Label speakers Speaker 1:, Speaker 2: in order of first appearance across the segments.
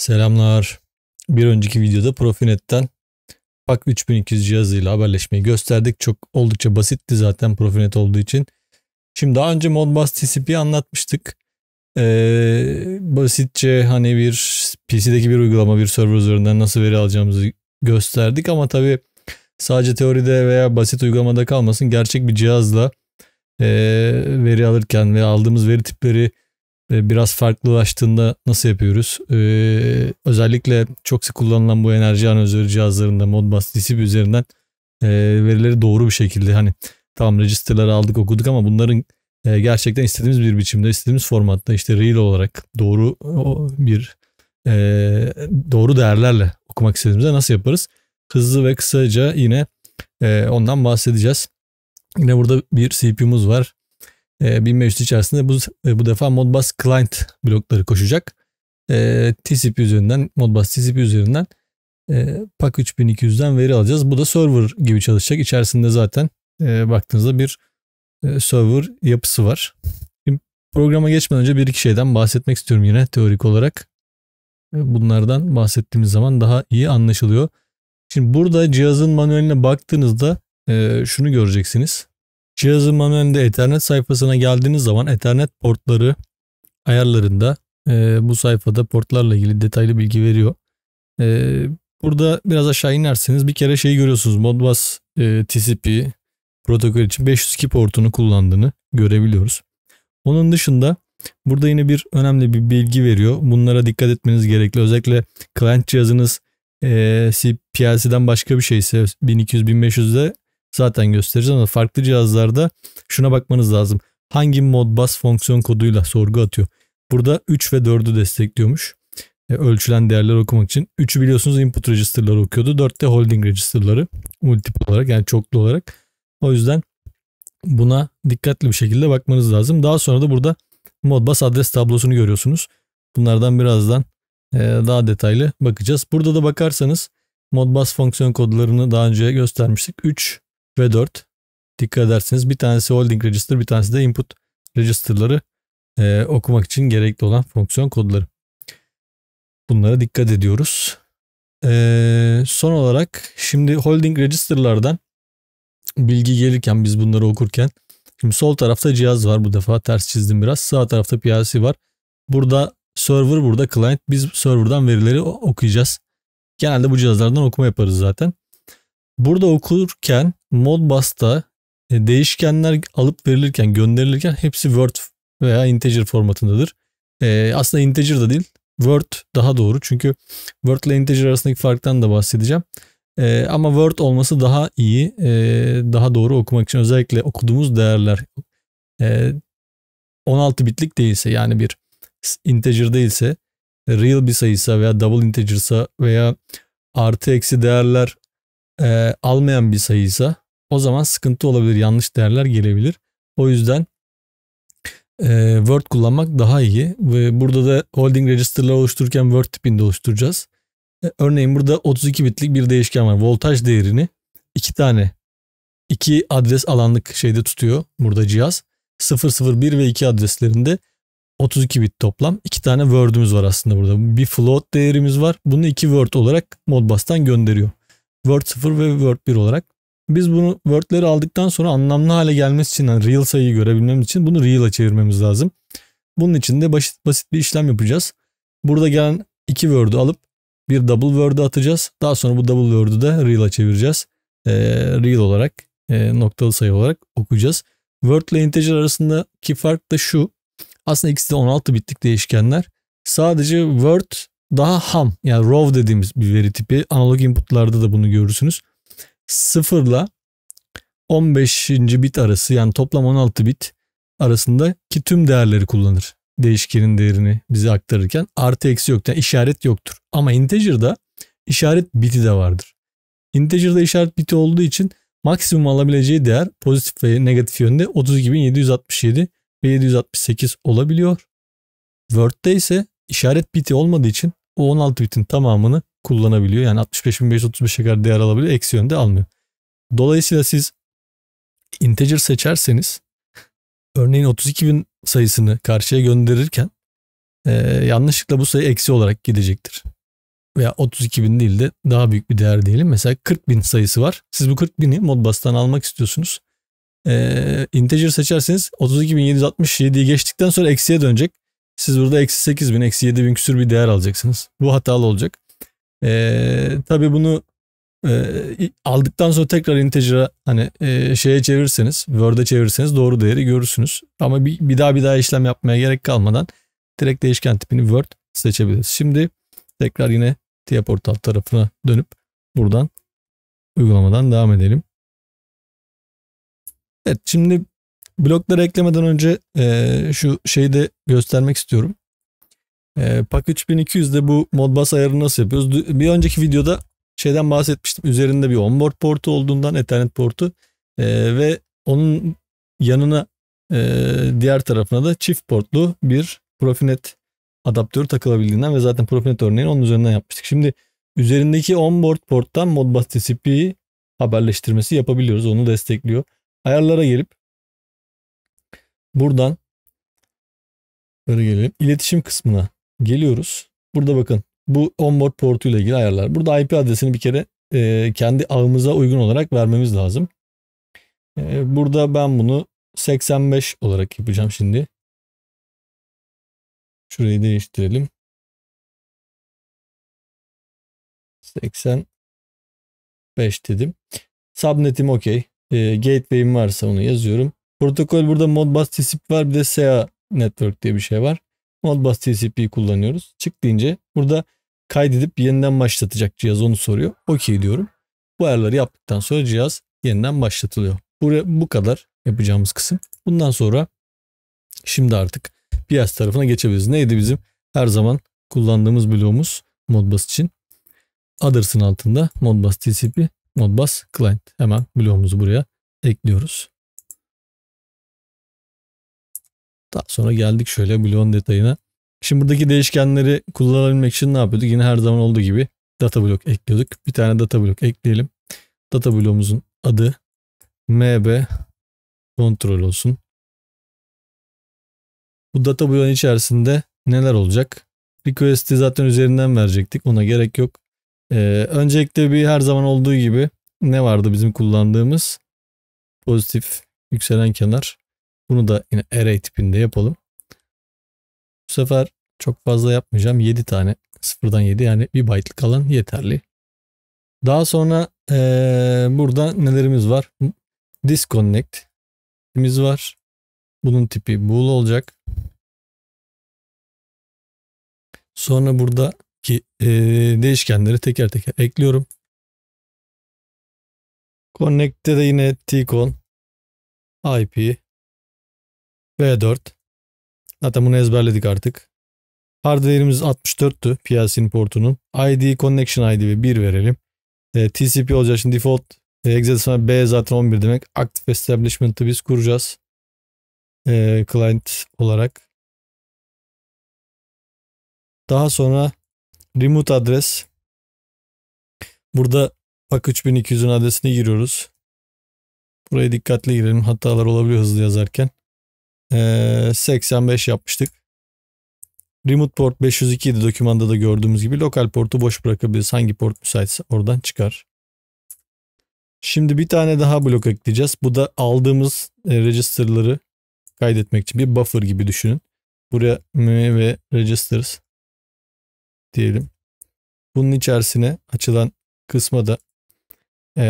Speaker 1: Selamlar. Bir önceki videoda Profinet'ten PAK 3200 cihazıyla haberleşmeyi gösterdik. Çok oldukça basitti zaten Profinet olduğu için. Şimdi daha önce Modbus TCP'yi anlatmıştık. Ee, basitçe hani bir PC'deki bir uygulama bir server üzerinden nasıl veri alacağımızı gösterdik ama tabii sadece teoride veya basit uygulamada kalmasın gerçek bir cihazla e, veri alırken ve aldığımız veri tipleri ee, biraz farklılaştığında nasıl yapıyoruz? Ee, özellikle çok sık kullanılan bu enerji analizörü cihazlarında Modbus DCP üzerinden e, verileri doğru bir şekilde hani tam registerları aldık okuduk ama bunların e, gerçekten istediğimiz bir biçimde istediğimiz formatta işte real olarak doğru bir e, doğru değerlerle okumak istediğimizde nasıl yaparız? Hızlı ve kısaca yine e, ondan bahsedeceğiz. Yine burada bir CPU'muz var. 1500 ee, içerisinde bu, e, bu defa Modbus client blokları koşacak. Ee, TCP üzerinden, Modbus TCP üzerinden e, PAK 3200'den veri alacağız. Bu da server gibi çalışacak. İçerisinde zaten e, baktığınızda bir server yapısı var. programa geçmeden önce bir iki şeyden bahsetmek istiyorum yine teorik olarak. bunlardan bahsettiğimiz zaman daha iyi anlaşılıyor. Şimdi burada cihazın manueline baktığınızda şunu göreceksiniz. Cihazın önünde Ethernet sayfasına geldiğiniz zaman Ethernet portları ayarlarında e, bu sayfada portlarla ilgili detaylı bilgi veriyor. E, burada biraz aşağı inerseniz bir kere şeyi görüyorsunuz. Modbus e, TCP protokol için 502 portunu kullandığını görebiliyoruz. Onun dışında burada yine bir önemli bir bilgi veriyor. Bunlara dikkat etmeniz gerekli. Özellikle client cihazınız e, PLC'den başka bir şeyse 1200-1500'de zaten göstereceğim ama farklı cihazlarda şuna bakmanız lazım. Hangi modbus fonksiyon koduyla sorgu atıyor. Burada 3 ve 4'ü destekliyormuş. E, ölçülen değerler okumak için. 3'ü biliyorsunuz input register'ları okuyordu. 4 de holding register'ları multiple olarak yani çoklu olarak. O yüzden buna dikkatli bir şekilde bakmanız lazım. Daha sonra da burada Modbus adres tablosunu görüyorsunuz. Bunlardan birazdan e, daha detaylı bakacağız. Burada da bakarsanız Modbus fonksiyon kodlarını daha önce göstermiştik. 3 v 4. Dikkat ederseniz bir tanesi holding register bir tanesi de input register'ları e, okumak için gerekli olan fonksiyon kodları. Bunlara dikkat ediyoruz. E, son olarak şimdi holding register'lardan bilgi gelirken biz bunları okurken şimdi sol tarafta cihaz var bu defa ters çizdim biraz. Sağ tarafta PLC var. Burada server burada client. Biz server'dan verileri okuyacağız. Genelde bu cihazlardan okuma yaparız zaten. Burada okurken Modbus'ta e, değişkenler alıp verilirken, gönderilirken hepsi Word veya integer formatındadır. E, aslında integer da değil, Word daha doğru. Çünkü Word ile integer arasındaki farktan da bahsedeceğim. E, ama Word olması daha iyi, daha doğru okumak için özellikle okuduğumuz değerler 16 bitlik değilse yani bir integer değilse real bir sayıysa veya double integersa veya artı eksi değerler e, almayan bir sayıysa o zaman sıkıntı olabilir. Yanlış değerler gelebilir. O yüzden e, Word kullanmak daha iyi. Ve burada da holding register'ları oluştururken Word tipinde oluşturacağız. E, örneğin burada 32 bitlik bir değişken var. Voltaj değerini iki tane iki adres alanlık şeyde tutuyor burada cihaz. 001 ve 2 adreslerinde 32 bit toplam. iki tane Word'ümüz var aslında burada. Bir float değerimiz var. Bunu iki Word olarak Modbus'tan gönderiyor. Word 0 ve Word 1 olarak. Biz bunu Word'leri aldıktan sonra anlamlı hale gelmesi için yani real sayıyı görebilmemiz için bunu real'a çevirmemiz lazım. Bunun için de basit, basit bir işlem yapacağız. Burada gelen iki word'u alıp bir double word'u atacağız. Daha sonra bu double word'u da real'a çevireceğiz. E, real olarak e, noktalı sayı olarak okuyacağız. Word ile integer arasındaki fark da şu. Aslında ikisi de 16 bitlik değişkenler. Sadece word daha ham yani raw dediğimiz bir veri tipi. Analog inputlarda da bunu görürsünüz. 0 ile 15. bit arası yani toplam 16 bit arasında ki tüm değerleri kullanır. Değişkenin değerini bize aktarırken artı eksi yoktur. Yani işaret yoktur. Ama integer'da işaret biti de vardır. Integer'da işaret biti olduğu için maksimum alabileceği değer pozitif ve negatif yönde 32.767 ve 768 olabiliyor. Word'de ise işaret biti olmadığı için o 16 bitin tamamını kullanabiliyor. Yani 65.535'e kadar değer alabiliyor. Eksi yönde almıyor. Dolayısıyla siz integer seçerseniz örneğin 32.000 sayısını karşıya gönderirken e, yanlışlıkla bu sayı eksi olarak gidecektir. Veya 32.000 değil de daha büyük bir değer diyelim. Mesela 40.000 sayısı var. Siz bu 40.000'i Modbus'tan almak istiyorsunuz. E, integer seçerseniz 32.767'yi geçtikten sonra eksiye dönecek. Siz burada eksi 8 bin, eksi 7 bin küsür bir değer alacaksınız. Bu hatalı olacak. Ee, tabii bunu e, aldıktan sonra tekrar integer'a hani e, şeye çevirirseniz, Word'e çevirirseniz doğru değeri görürsünüz. Ama bir, bir daha bir daha işlem yapmaya gerek kalmadan direkt değişken tipini Word seçebiliriz. Şimdi tekrar yine TIA portal tarafına dönüp buradan uygulamadan devam edelim. Evet şimdi blokları eklemeden önce e, şu şeyi de göstermek istiyorum. E, Pak 3200'de bu Modbus ayarını nasıl yapıyoruz? Bir önceki videoda şeyden bahsetmiştim. Üzerinde bir onboard portu olduğundan Ethernet portu e, ve onun yanına e, diğer tarafına da çift portlu bir Profinet adaptörü takılabildiğinden ve zaten Profinet örneğini onun üzerinden yapmıştık. Şimdi üzerindeki onboard porttan Modbus TCP'yi haberleştirmesi yapabiliyoruz. Onu destekliyor. Ayarlara gelip Buradan böyle gelelim. İletişim kısmına geliyoruz. Burada bakın bu onboard portu ile ilgili ayarlar. Burada IP adresini bir kere e, kendi ağımıza uygun olarak vermemiz lazım. E, burada ben bunu 85 olarak yapacağım şimdi.
Speaker 2: Şurayı değiştirelim.
Speaker 1: 85 dedim. Subnet'im okey. E, gateway'im varsa onu yazıyorum. Protokol burada Modbus TCP var bir de SEA Network diye bir şey var. Modbus TCP'yi kullanıyoruz. Çık deyince burada kaydedip yeniden başlatacak cihaz onu soruyor. Okey diyorum. Bu ayarları yaptıktan sonra cihaz yeniden başlatılıyor. Buraya, bu kadar yapacağımız kısım. Bundan sonra şimdi artık piyas tarafına geçebiliriz. Neydi bizim her zaman kullandığımız bloğumuz Modbus için? Others'ın altında Modbus TCP, Modbus Client. Hemen bloğumuzu buraya ekliyoruz. Daha sonra geldik şöyle bloğun detayına. Şimdi buradaki değişkenleri kullanabilmek için ne yapıyorduk? Yine her zaman olduğu gibi data blok ekliyorduk. Bir tane data blok ekleyelim. Data bloğumuzun adı mb kontrol olsun. Bu data bloğun içerisinde neler olacak? Request'i zaten üzerinden verecektik. Ona gerek yok. Ee, öncelikle bir her zaman olduğu gibi ne vardı bizim kullandığımız? Pozitif yükselen kenar. Bunu da yine array tipinde yapalım. Bu sefer çok fazla yapmayacağım. 7 tane 0'dan 7 yani 1 byte'lık alan yeterli. Daha sonra ee, burada nelerimiz var? Disconnect'imiz var. Bunun tipi bool olacak.
Speaker 2: Sonra buradaki e, değişkenleri teker teker ekliyorum. Connect'te de yine tcon,
Speaker 1: IP, V4. Zaten bunu ezberledik artık. Hard değerimiz 64'tü PLC'nin portunun. ID, connection ID'yi 1 verelim. E, TCP olacak şimdi default. E, Execution B zaten 11 demek. Active Establishment'ı biz kuracağız. E, client olarak.
Speaker 2: Daha sonra remote adres.
Speaker 1: Burada bak 3200'ün adresini giriyoruz. Buraya dikkatli girelim. Hatalar olabiliyor hızlı yazarken. 85 ee, yapmıştık. Remote port 502 idi dokümanda da gördüğümüz gibi. Lokal portu boş bırakabiliriz. Hangi port müsaitse oradan çıkar. Şimdi bir tane daha blok ekleyeceğiz. Bu da aldığımız e, register'ları kaydetmek için bir buffer gibi düşünün. Buraya meme ve registers diyelim. Bunun içerisine açılan kısma da e,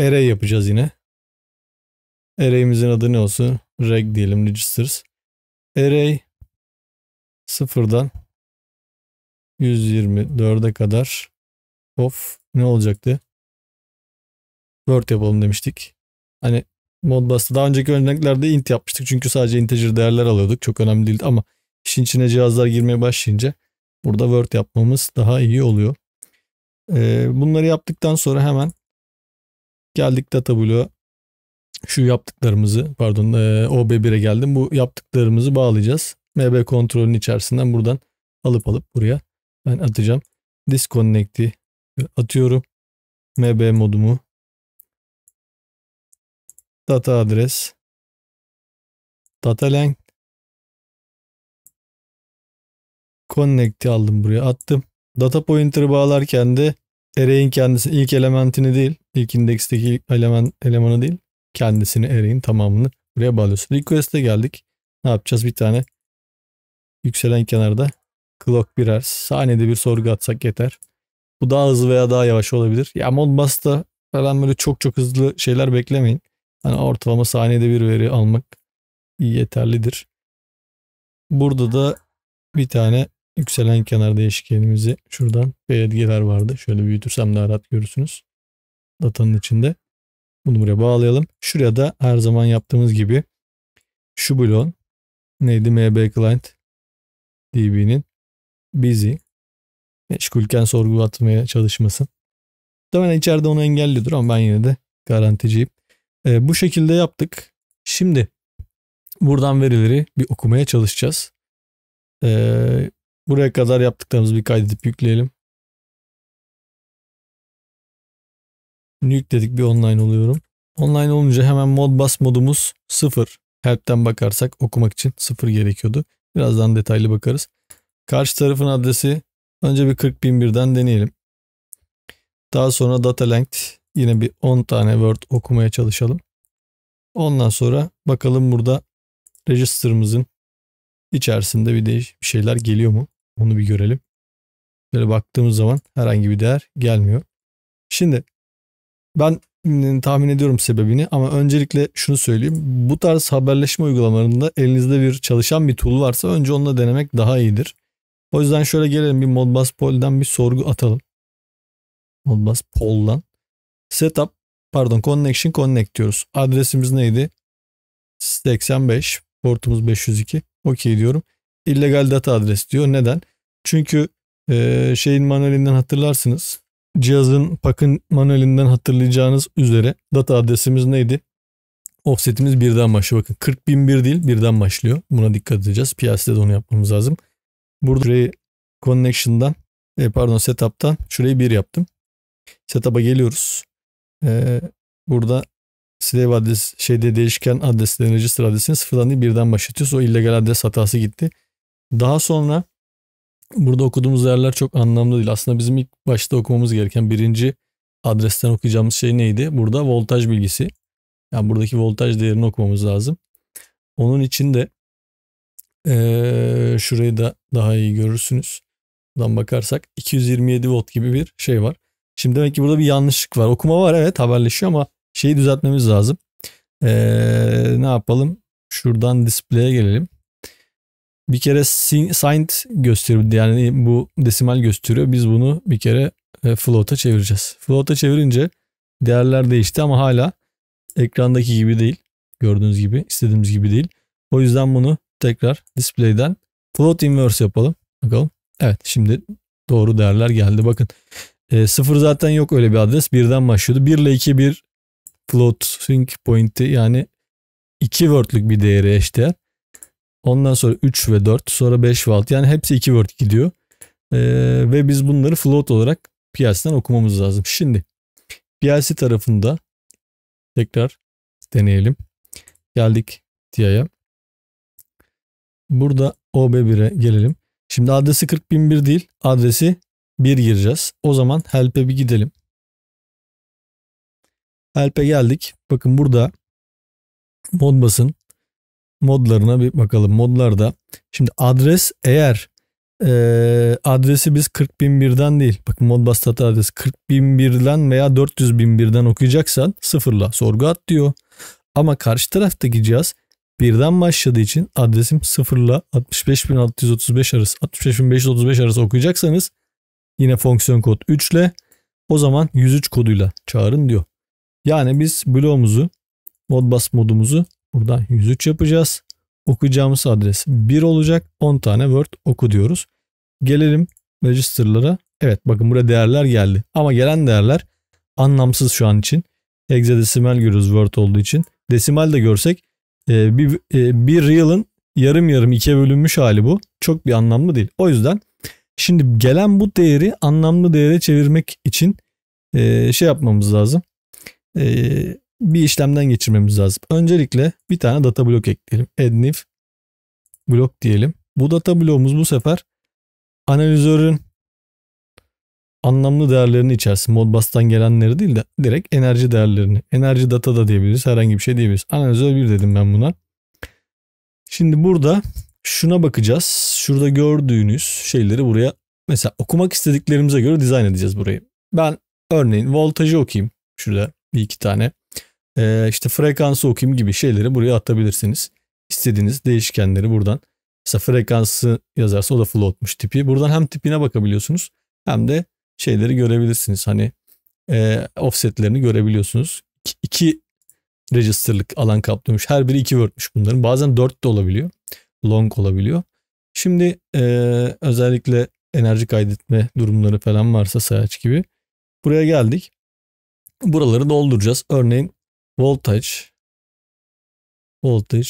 Speaker 1: array yapacağız yine. Array'imizin adı ne olsun? reg diyelim registers. Array
Speaker 2: sıfırdan 124'e kadar
Speaker 1: of ne olacaktı? Word yapalım demiştik. Hani Modbus'ta daha önceki örneklerde int yapmıştık. Çünkü sadece integer değerler alıyorduk. Çok önemli değildi ama işin içine cihazlar girmeye başlayınca burada Word yapmamız daha iyi oluyor. Ee, bunları yaptıktan sonra hemen geldik data bloğa şu yaptıklarımızı pardon e, OB1'e geldim. Bu yaptıklarımızı bağlayacağız. MB kontrolün içerisinden buradan alıp alıp buraya ben atacağım. Disconnect'i atıyorum. MB modumu
Speaker 2: data adres data length
Speaker 1: connect'i aldım buraya attım. Data pointer'ı bağlarken de array'in kendisi ilk elementini değil, ilk indeksteki element, elemanı değil, kendisini array'in tamamını buraya bağlıyorsun. Request'e geldik. Ne yapacağız? Bir tane yükselen kenarda clock birer saniyede bir sorgu atsak yeter. Bu daha hızlı veya daha yavaş olabilir. Ya mod Modbus'ta falan böyle çok çok hızlı şeyler beklemeyin. Hani ortalama saniyede bir veri almak yeterlidir. Burada da bir tane yükselen kenar değişkenimizi şuradan belgeler vardı. Şöyle büyütürsem daha rahat görürsünüz. Datanın içinde. Bunu buraya bağlayalım. Şuraya da her zaman yaptığımız gibi şu blon neydi MB client DB'nin busy meşgulken sorgu atmaya çalışmasın. Muhtemelen içeride onu engelliyordur ama ben yine de garanticiyim. E, bu şekilde yaptık. Şimdi buradan verileri bir okumaya çalışacağız. E, buraya kadar yaptıklarımızı bir kaydedip yükleyelim. Nuke dedik bir online oluyorum. Online olunca hemen Modbus modumuz 0. Help'ten bakarsak okumak için 0 gerekiyordu. Birazdan detaylı bakarız. Karşı tarafın adresi önce bir 40.001'den deneyelim. Daha sonra data length yine bir 10 tane word okumaya çalışalım. Ondan sonra bakalım burada register'ımızın içerisinde bir, değiş bir şeyler geliyor mu? Onu bir görelim. Böyle baktığımız zaman herhangi bir değer gelmiyor. Şimdi ben ıı, tahmin ediyorum sebebini ama öncelikle şunu söyleyeyim. Bu tarz haberleşme uygulamalarında elinizde bir çalışan bir tool varsa önce onunla denemek daha iyidir. O yüzden şöyle gelelim bir Modbus Pol'den bir sorgu atalım. Modbus Poll'dan Setup pardon connection connect diyoruz. Adresimiz neydi? 85 portumuz 502. Okey diyorum. Illegal data adres diyor. Neden? Çünkü e, şeyin manuelinden hatırlarsınız cihazın pakın manuelinden hatırlayacağınız üzere data adresimiz neydi? Offsetimiz birden başlıyor. Bakın 40.001 değil birden başlıyor. Buna dikkat edeceğiz. Piyasada da onu yapmamız lazım. Burada şurayı connection'dan e, pardon setup'tan şurayı bir yaptım. Setup'a geliyoruz. Ee, burada slave adres şeyde değişken adreslerin register adresini sıfırdan değil birden başlatıyoruz. O illegal adres hatası gitti. Daha sonra burada okuduğumuz yerler çok anlamlı değil. Aslında bizim ilk başta okumamız gereken birinci adresten okuyacağımız şey neydi? Burada voltaj bilgisi. Yani buradaki voltaj değerini okumamız lazım. Onun için de ee, şurayı da daha iyi görürsünüz. Buradan bakarsak 227 volt gibi bir şey var. Şimdi demek ki burada bir yanlışlık var. Okuma var evet haberleşiyor ama şeyi düzeltmemiz lazım. Ee, ne yapalım? Şuradan display'e gelelim bir kere signed gösteriyor yani bu desimal gösteriyor. Biz bunu bir kere e, float'a çevireceğiz. Float'a çevirince değerler değişti ama hala ekrandaki gibi değil. Gördüğünüz gibi istediğimiz gibi değil. O yüzden bunu tekrar display'den float inverse yapalım. Bakalım. Evet şimdi doğru değerler geldi. Bakın e, sıfır zaten yok öyle bir adres. Birden başlıyordu. 1 ile 2 bir floating point'i yani 2 word'lük bir değeri eşdeğer. Ondan sonra 3 ve 4 sonra 5 ve 6 yani hepsi 2 word gidiyor. Ee, ve biz bunları float olarak piyasadan okumamız lazım. Şimdi piyasi tarafında tekrar deneyelim. Geldik DIA'ya. Burada OB1'e gelelim. Şimdi adresi 40001 değil adresi 1 gireceğiz. O zaman help'e bir gidelim. Help'e geldik. Bakın burada Modbus'ın modlarına bir bakalım. Modlarda şimdi adres eğer e, adresi biz 40.001'den değil bakın Modbustat adresi 40.001'den veya 400.001'den okuyacaksan sıfırla sorgu at diyor. Ama karşı taraftaki cihaz birden başladığı için adresim sıfırla 65.635 arası 65.535 arası okuyacaksanız yine fonksiyon kod 3 ile o zaman 103 koduyla çağırın diyor. Yani biz bloğumuzu Modbus modumuzu burada 103 yapacağız. Okuyacağımız adres 1 olacak. 10 tane word oku diyoruz. Gelelim register'lara. Evet bakın buraya değerler geldi. Ama gelen değerler anlamsız şu an için. Hexadesimal görüyoruz word olduğu için. Desimal de görsek e, bir, e, bir real'ın yarım yarım ikiye bölünmüş hali bu. Çok bir anlamlı değil. O yüzden şimdi gelen bu değeri anlamlı değere çevirmek için e, şey yapmamız lazım bir işlemden geçirmemiz lazım. Öncelikle bir tane data blok ekleyelim. Ednif blok diyelim. Bu data bloğumuz bu sefer analizörün anlamlı değerlerini içersin. Modbus'tan gelenleri değil de direkt enerji değerlerini. Enerji data da diyebiliriz. Herhangi bir şey diyebiliriz. Analizör 1 dedim ben buna. Şimdi burada şuna bakacağız. Şurada gördüğünüz şeyleri buraya mesela okumak istediklerimize göre dizayn edeceğiz burayı. Ben örneğin voltajı okuyayım. Şurada bir iki tane e, işte frekansı okuyayım gibi şeyleri buraya atabilirsiniz. İstediğiniz değişkenleri buradan. Mesela frekansı yazarsa o da floatmuş tipi. Buradan hem tipine bakabiliyorsunuz hem de şeyleri görebilirsiniz. Hani e, offsetlerini görebiliyorsunuz. İki, iki register'lık alan kaplıyormuş. Her biri iki word'müş bunların. Bazen dört de olabiliyor. Long olabiliyor. Şimdi e, özellikle enerji kaydetme durumları falan varsa sayaç gibi. Buraya geldik. Buraları dolduracağız. Örneğin voltage
Speaker 2: voltage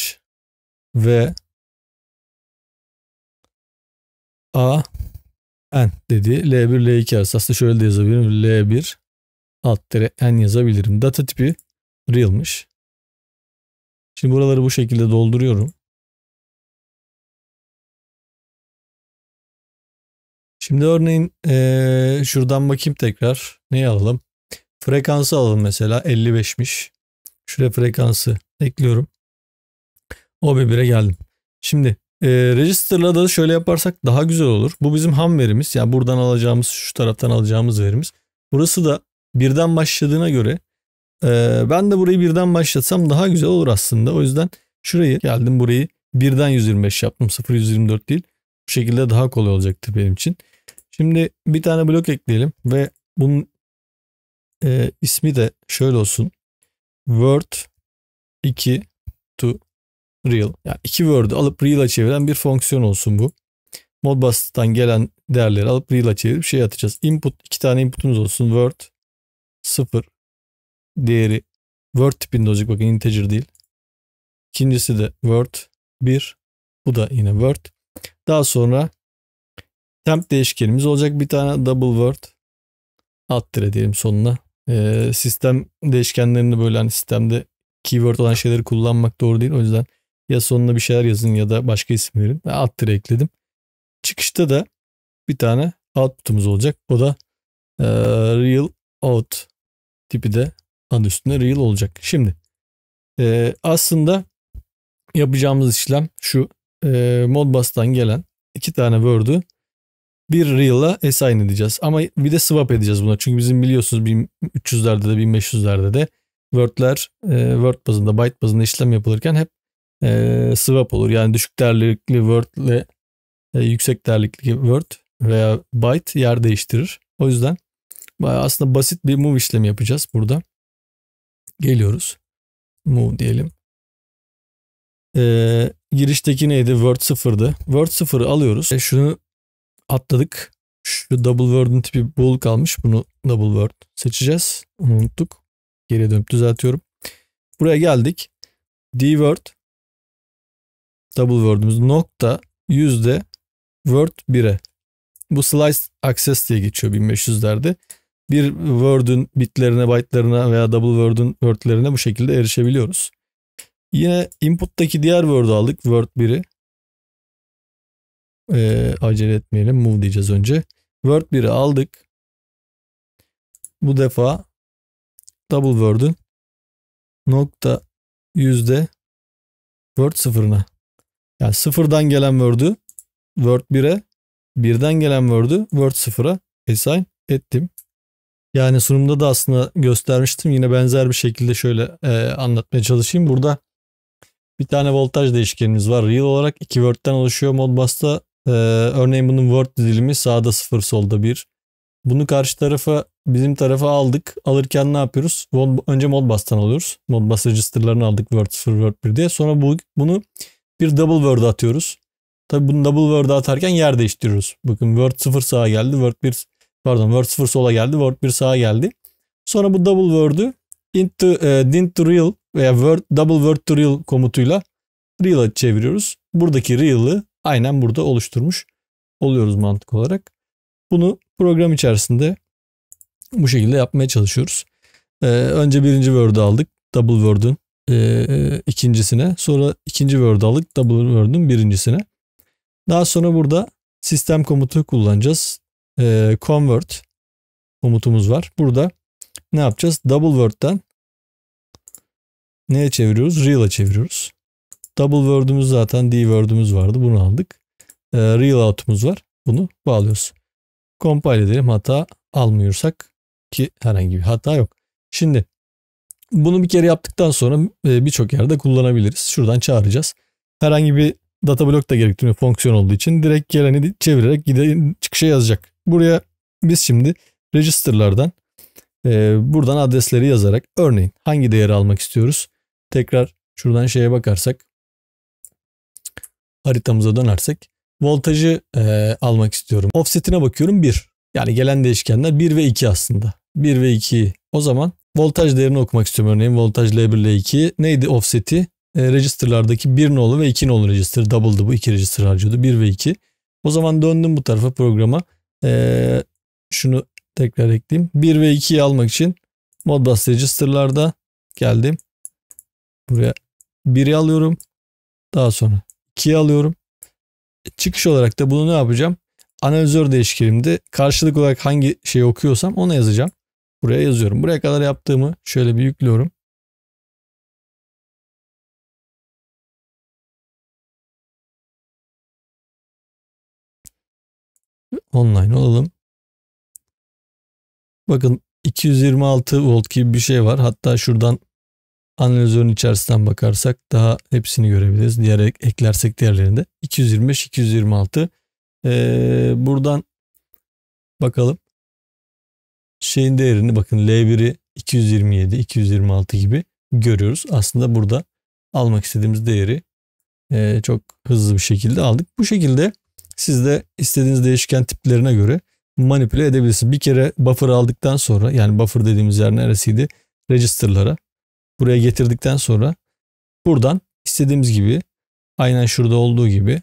Speaker 2: ve
Speaker 1: A N dedi. L1 L2 arası aslında şöyle de yazabilirim. L1 alt tere N yazabilirim. Data tipi real'mış.
Speaker 2: Şimdi buraları bu şekilde dolduruyorum.
Speaker 1: Şimdi örneğin ee, şuradan bakayım tekrar. Neyi alalım? Frekansı alalım mesela 55'miş. Şuraya frekansı ekliyorum. OB1'e geldim. Şimdi e, register'la da şöyle yaparsak daha güzel olur. Bu bizim ham verimiz. Yani buradan alacağımız, şu taraftan alacağımız verimiz. Burası da birden başladığına göre e, ben de burayı birden başlatsam daha güzel olur aslında. O yüzden şurayı geldim burayı birden 125 yaptım. 0 124 değil. Bu şekilde daha kolay olacaktır benim için. Şimdi bir tane blok ekleyelim ve bunun e, ismi de şöyle olsun word 2 to real. Yani iki word'u alıp real'a çeviren bir fonksiyon olsun bu. Modbus'tan gelen değerleri alıp real'a çevirip şey atacağız. Input iki tane input'umuz olsun. Word 0 değeri word tipinde olacak bakın integer değil. İkincisi de word 1 bu da yine word. Daha sonra temp değişkenimiz olacak bir tane double word alt tire diyelim sonuna e, sistem değişkenlerini böyle hani sistemde keyword olan şeyleri kullanmak doğru değil. O yüzden ya sonuna bir şeyler yazın ya da başka isim verin. Ben alt tire ekledim. Çıkışta da bir tane output'umuz olacak. O da e, real out tipi de adı üstünde real olacak. Şimdi e, aslında yapacağımız işlem şu e, Modbus'tan gelen iki tane Word'u bir real'a assign edeceğiz. Ama bir de swap edeceğiz buna. Çünkü bizim biliyorsunuz 1300'lerde de 1500'lerde de word'ler e, word bazında, byte bazında işlem yapılırken hep e, swap olur. Yani düşük değerlikli word ile e, yüksek değerlikli word veya byte yer değiştirir. O yüzden aslında basit bir move işlemi yapacağız burada. Geliyoruz. Move diyelim. Ee, girişteki neydi? Word 0'dı. Word 0'ı alıyoruz. E, şunu atladık. Şu double word'un tipi bool kalmış. Bunu double word seçeceğiz. unuttuk. Geriye dönüp düzeltiyorum. Buraya geldik. D word double word'umuz nokta yüzde word 1'e. Bu slice access diye geçiyor 1500'lerde. Bir word'ün bitlerine, byte'larına veya double word'ün word'lerine bu şekilde erişebiliyoruz. Yine input'taki diğer word'u aldık word 1'i.
Speaker 2: Ee, acele etmeyelim. Move diyeceğiz önce. Word 1'i aldık. Bu defa double word'ün nokta
Speaker 1: yüzde word sıfırına. Yani sıfırdan gelen word'ü word 1'e birden gelen word'ü word sıfıra assign ettim. Yani sunumda da aslında göstermiştim. Yine benzer bir şekilde şöyle e, anlatmaya çalışayım. Burada bir tane voltaj değişkenimiz var. Real olarak iki word'den oluşuyor Modbus'ta. Ee, örneğin bunun Word dizilimi sağda 0 solda 1. Bunu karşı tarafa bizim tarafa aldık. Alırken ne yapıyoruz? Önce Modbus'tan alıyoruz. Modbus register'larını aldık Word 0 Word 1 diye. Sonra bu, bunu bir double word atıyoruz. Tabi bunu double word atarken yer değiştiriyoruz. Bakın word 0 sağa geldi. Word 1 pardon word 0 sola geldi. Word 1 sağa geldi. Sonra bu double word'u into e, dint to real veya word double word to real komutuyla real'a çeviriyoruz. Buradaki real'ı aynen burada oluşturmuş oluyoruz mantık olarak. Bunu program içerisinde bu şekilde yapmaya çalışıyoruz. Ee, önce birinci Word'u aldık. Double Word'un e, ikincisine. Sonra ikinci Word'u aldık. Double Word'un birincisine. Daha sonra burada sistem komutu kullanacağız. Ee, convert komutumuz var. Burada ne yapacağız? Double Word'dan neye çeviriyoruz? Real'a çeviriyoruz. Double word'ümüz zaten D word'ümüz vardı. Bunu aldık. E, real out'umuz var. Bunu bağlıyoruz. Compile edelim. Hata almıyorsak ki herhangi bir hata yok. Şimdi bunu bir kere yaptıktan sonra e, birçok yerde kullanabiliriz. Şuradan çağıracağız. Herhangi bir data blok da gerektirmiyor fonksiyon olduğu için. Direkt geleni çevirerek giden çıkışa yazacak. Buraya biz şimdi register'lardan e, buradan adresleri yazarak örneğin hangi değeri almak istiyoruz? Tekrar şuradan şeye bakarsak haritamıza dönersek voltajı e, almak istiyorum. Offset'ine bakıyorum 1. Yani gelen değişkenler 1 ve 2 aslında. 1 ve 2 o zaman voltaj değerini okumak istiyorum örneğin. Voltaj L1 L2 neydi offset'i? E, register'lardaki 1 nolu ve 2 nolu register. Double'dı bu iki register harcıyordu 1 ve 2. O zaman döndüm bu tarafa programa. E, şunu tekrar ekleyeyim. 1 ve 2'yi almak için Modbus register'larda geldim. Buraya 1'i alıyorum. Daha sonra 2'ye alıyorum. E, çıkış olarak da bunu ne yapacağım? Analizör değişkenimde karşılık olarak hangi şeyi okuyorsam onu yazacağım. Buraya yazıyorum. Buraya kadar yaptığımı şöyle bir yüklüyorum.
Speaker 2: Online olalım. Bakın
Speaker 1: 226 volt gibi bir şey var. Hatta şuradan analizörün içerisinden bakarsak daha hepsini görebiliriz. Diğer eklersek diğerlerinde 225 226 ee, buradan bakalım şeyin değerini bakın L1'i 227 226 gibi görüyoruz. Aslında burada almak istediğimiz değeri e, çok hızlı bir şekilde aldık. Bu şekilde siz de istediğiniz değişken tiplerine göre manipüle edebilirsiniz. Bir kere buffer aldıktan sonra yani buffer dediğimiz yer neresiydi? Register'lara buraya getirdikten sonra buradan istediğimiz gibi aynen şurada olduğu gibi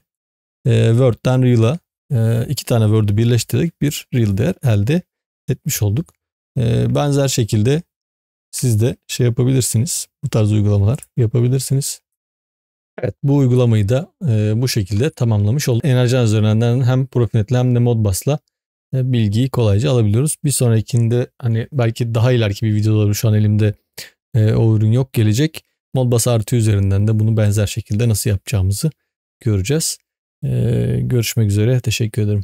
Speaker 1: e, Word'den Real'a e, iki tane Word'ü birleştirerek bir Real değer elde etmiş olduk. E, benzer şekilde siz de şey yapabilirsiniz. Bu tarz uygulamalar yapabilirsiniz. Evet bu uygulamayı da e, bu şekilde tamamlamış olduk. Enerji üzerinden hem Profinet hem de Modbus'la e, bilgiyi kolayca alabiliyoruz. Bir sonrakinde hani belki daha ileriki bir videoda şu an elimde e, o ürün yok gelecek. Modbus artı üzerinden de bunu benzer şekilde nasıl yapacağımızı göreceğiz. E, görüşmek
Speaker 2: üzere. Teşekkür ederim.